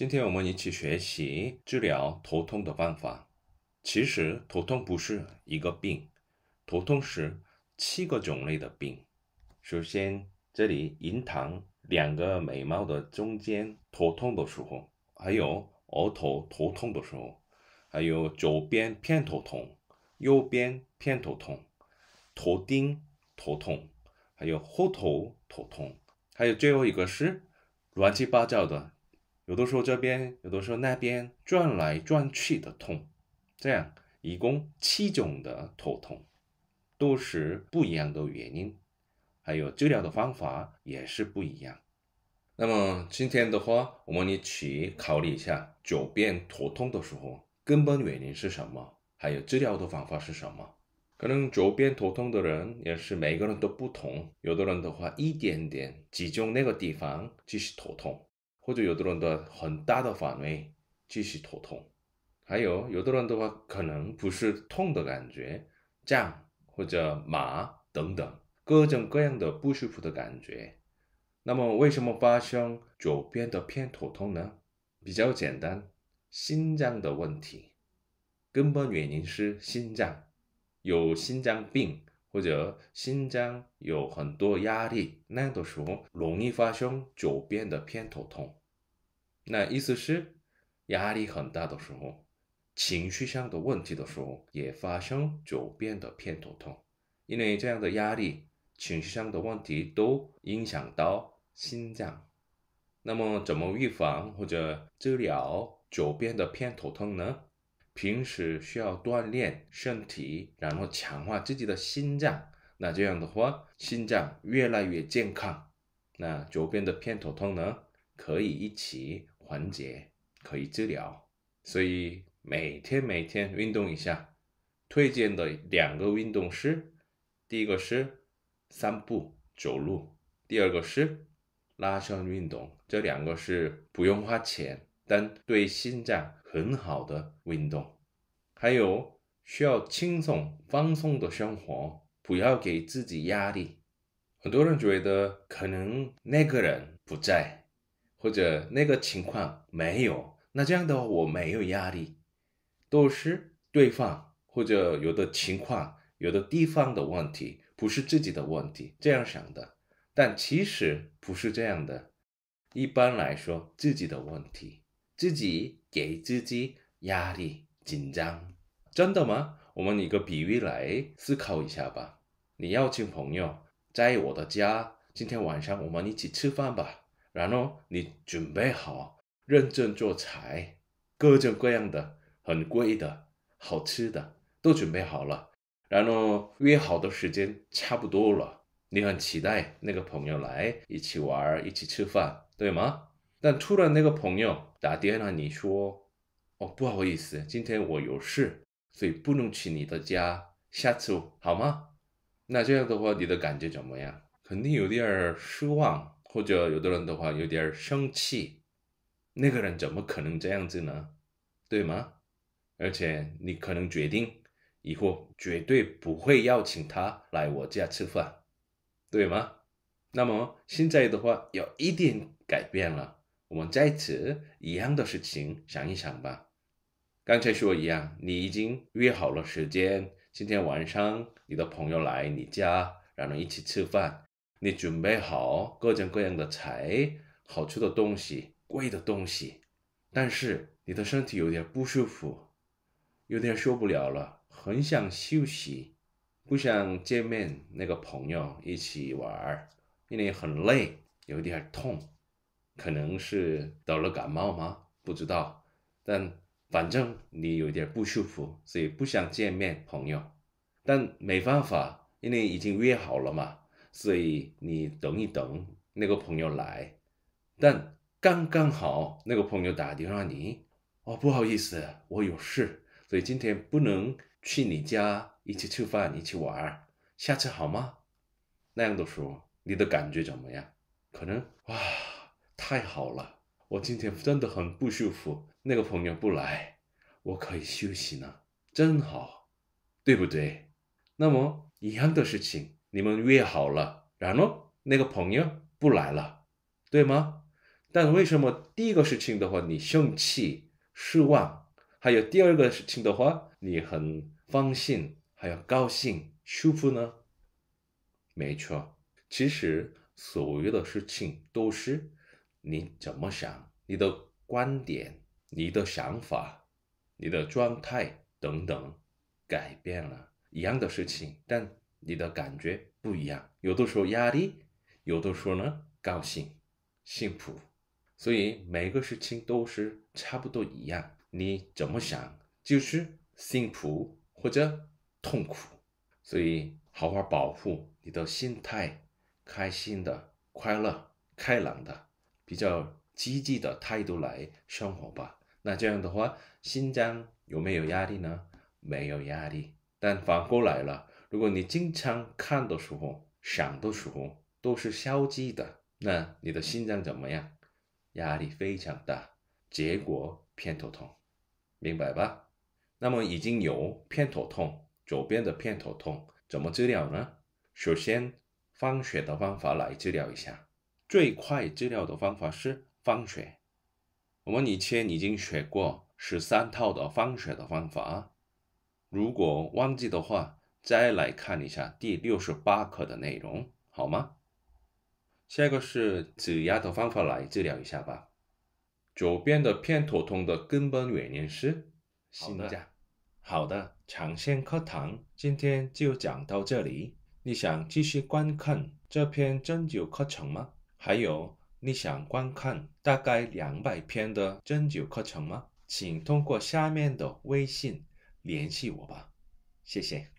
今天我们一起学习治疗头痛的办法。其实头痛不是一个病，头痛是七个种类的病。首先，这里银堂两个眉毛的中间头痛的时候，还有额头头痛的时候，还有左边偏头痛，右边偏头痛，头顶头痛，还有后头头痛，还有最后一个是乱七八糟的。有的时候这边，有的时候那边，转来转去的痛，这样一共七种的头痛，都是不一样的原因，还有治疗的方法也是不一样。那么今天的话，我们一起考虑一下，左边头痛的时候，根本原因是什么？还有治疗的方法是什么？可能左边头痛的人也是每个人都不同，有的人的话，一点点集中那个地方就是头痛。或者有的人的很大的范围，继续头痛；还有有的人的话，可能不是痛的感觉，胀或者麻等等各种各样的不舒服的感觉。那么为什么发生左边的偏头痛呢？比较简单，心脏的问题，根本原因是心脏有心脏病或者心脏有很多压力，那样的时候容易发生左边的偏头痛。那意思是，压力很大的时候，情绪上的问题的时候，也发生左边的偏头痛，因为这样的压力、情绪上的问题都影响到心脏。那么怎么预防或者治疗左边的偏头痛呢？平时需要锻炼身体，然后强化自己的心脏。那这样的话，心脏越来越健康，那左边的偏头痛呢，可以一起。缓解，可以治疗，所以每天每天运动一下。推荐的两个运动是：第一个是散步走路，第二个是拉伸运动。这两个是不用花钱，但对心脏很好的运动。还有需要轻松放松的生活，不要给自己压力。很多人觉得可能那个人不在。或者那个情况没有，那这样的话我没有压力，都是对方或者有的情况、有的地方的问题，不是自己的问题，这样想的。但其实不是这样的。一般来说，自己的问题，自己给自己压力、紧张，真的吗？我们一个比喻来思考一下吧。你邀请朋友，在我的家，今天晚上我们一起吃饭吧。然后你准备好认真做菜，各种各样的很贵的好吃的都准备好了，然后约好的时间差不多了，你很期待那个朋友来一起玩儿、一起吃饭，对吗？但突然那个朋友打电话你说：“哦，不好意思，今天我有事，所以不能去你的家，下次好吗？”那这样的话，你的感觉怎么样？肯定有点失望。或者有的人的话有点生气，那个人怎么可能这样子呢？对吗？而且你可能决定以后绝对不会邀请他来我家吃饭，对吗？那么现在的话有一点改变了，我们再次一样的事情想一想吧。刚才说一样，你已经约好了时间，今天晚上你的朋友来你家，然后一起吃饭。你准备好各种各样的菜、好吃的东西、贵的东西，但是你的身体有点不舒服，有点受不了了，很想休息，不想见面那个朋友一起玩，因为很累，有点痛，可能是得了感冒吗？不知道，但反正你有点不舒服，所以不想见面朋友，但没办法，因为已经约好了嘛。所以你等一等，那个朋友来，但刚刚好，那个朋友打电话你，哦，不好意思，我有事，所以今天不能去你家一起吃饭、一起玩，下次好吗？那样的时候，你的感觉怎么样？可能哇，太好了，我今天真的很不舒服，那个朋友不来，我可以休息呢，真好，对不对？那么一样的事情。你们约好了，然后那个朋友不来了，对吗？但为什么第一个事情的话你生气、失望，还有第二个事情的话你很放心、还有高兴、舒服呢？没错，其实所有的事情都是你怎么想、你的观点、你的想法、你的状态等等改变了，一样的事情，但。你的感觉不一样，有的时候压力，有的时候呢高兴、幸福，所以每个事情都是差不多一样。你怎么想就是幸福或者痛苦，所以好好保护你的心态，开心的、快乐、开朗的、比较积极的态度来生活吧。那这样的话，心脏有没有压力呢？没有压力，但反过来了。如果你经常看的时候、想的时候都是消极的，那你的心脏怎么样？压力非常大，结果偏头痛，明白吧？那么已经有偏头痛，左边的偏头痛怎么治疗呢？首先放血的方法来治疗一下，最快治疗的方法是放血。我们以前已经学过十三套的放血的方法，如果忘记的话。再来看一下第六十八课的内容，好吗？下一个是指压的方法来治疗一下吧。左边的偏头痛的根本原因是心脏。好的，好的，长线课堂今天就讲到这里。你想继续观看这篇针灸课程吗？还有，你想观看大概两百篇的针灸课程吗？请通过下面的微信联系我吧。谢谢。